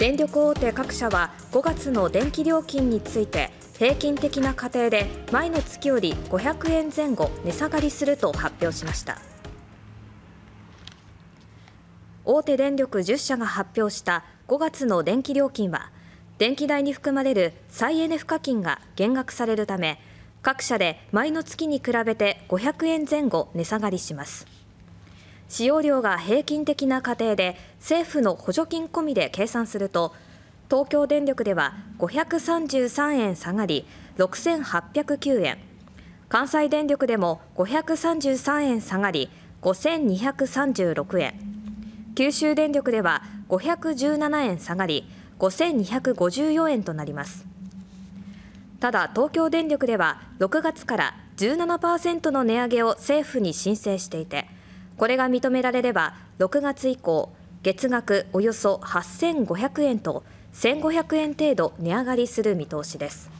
電力大手各社は5月の電気料金について平均的な家庭で前の月より500円前後値下がりすると発表しました大手電力10社が発表した5月の電気料金は電気代に含まれる再エネ賦課金が減額されるため各社で前の月に比べて500円前後値下がりします。使用量が平均的な家庭で政府の補助金込みで計算すると東京電力では533円下がり6809円関西電力でも533円下がり5236円九州電力では517円下がり5254円となりますただ東京電力では6月から17%の値上げを政府に申請していてこれが認められれば6月以降月額およそ8500円と1500円程度値上がりする見通しです。